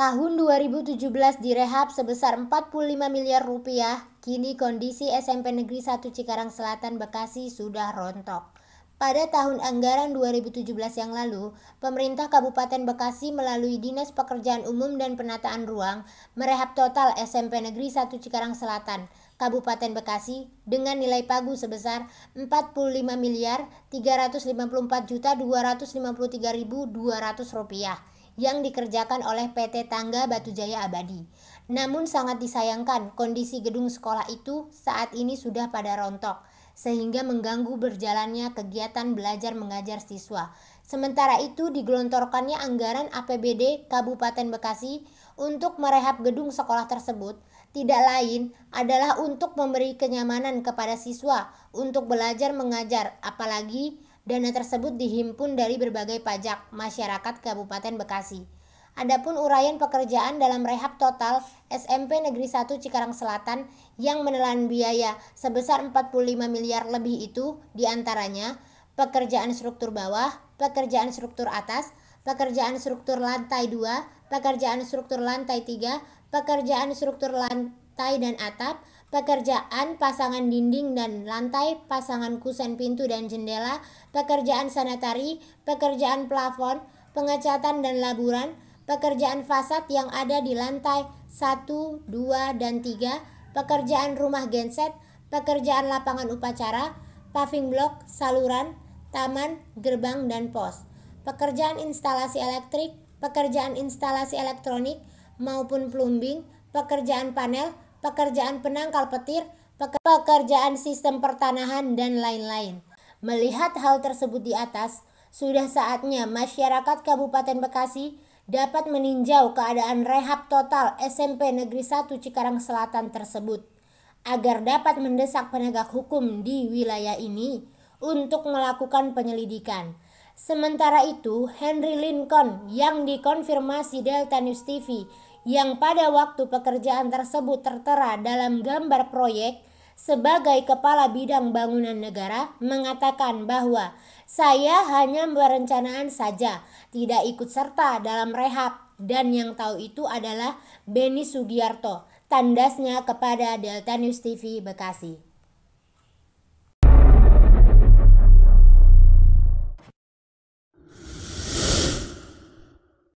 Tahun 2017 direhab sebesar 45 miliar rupiah, kini kondisi SMP Negeri 1 Cikarang Selatan Bekasi sudah rontok. Pada tahun anggaran 2017 yang lalu, pemerintah Kabupaten Bekasi melalui Dinas Pekerjaan Umum dan Penataan Ruang merehab total SMP Negeri 1 Cikarang Selatan, Kabupaten Bekasi dengan nilai pagu sebesar 45 miliar 354 juta 253.200 rupiah yang dikerjakan oleh PT Tangga Batu Jaya Abadi. Namun sangat disayangkan kondisi gedung sekolah itu saat ini sudah pada rontok sehingga mengganggu berjalannya kegiatan belajar mengajar siswa. Sementara itu digelontorkannya anggaran APBD Kabupaten Bekasi untuk merehab gedung sekolah tersebut tidak lain adalah untuk memberi kenyamanan kepada siswa untuk belajar mengajar apalagi Dana tersebut dihimpun dari berbagai pajak masyarakat Kabupaten Bekasi. Adapun uraian pekerjaan dalam rehab total SMP Negeri 1 Cikarang Selatan yang menelan biaya sebesar 45 miliar lebih itu diantaranya pekerjaan struktur bawah, pekerjaan struktur atas, pekerjaan struktur lantai 2, pekerjaan struktur lantai 3, pekerjaan struktur lantai dan atap, pekerjaan pasangan dinding dan lantai, pasangan kusen pintu dan jendela, pekerjaan sanitari, pekerjaan plafon, pengecatan dan laburan, pekerjaan fasad yang ada di lantai 1, 2, dan 3, pekerjaan rumah genset, pekerjaan lapangan upacara, paving block, saluran, taman, gerbang, dan pos. Pekerjaan instalasi elektrik, pekerjaan instalasi elektronik maupun plumbing, pekerjaan panel, pekerjaan penangkal petir, pekerjaan sistem pertanahan, dan lain-lain. Melihat hal tersebut di atas, sudah saatnya masyarakat Kabupaten Bekasi dapat meninjau keadaan rehab total SMP Negeri 1 Cikarang Selatan tersebut agar dapat mendesak penegak hukum di wilayah ini untuk melakukan penyelidikan. Sementara itu, Henry Lincoln yang dikonfirmasi Delta News TV yang pada waktu pekerjaan tersebut tertera dalam gambar proyek sebagai kepala bidang bangunan negara mengatakan bahwa saya hanya berencanaan saja, tidak ikut serta dalam rehab dan yang tahu itu adalah Beni Sugiyarto tandasnya kepada Delta News TV Bekasi.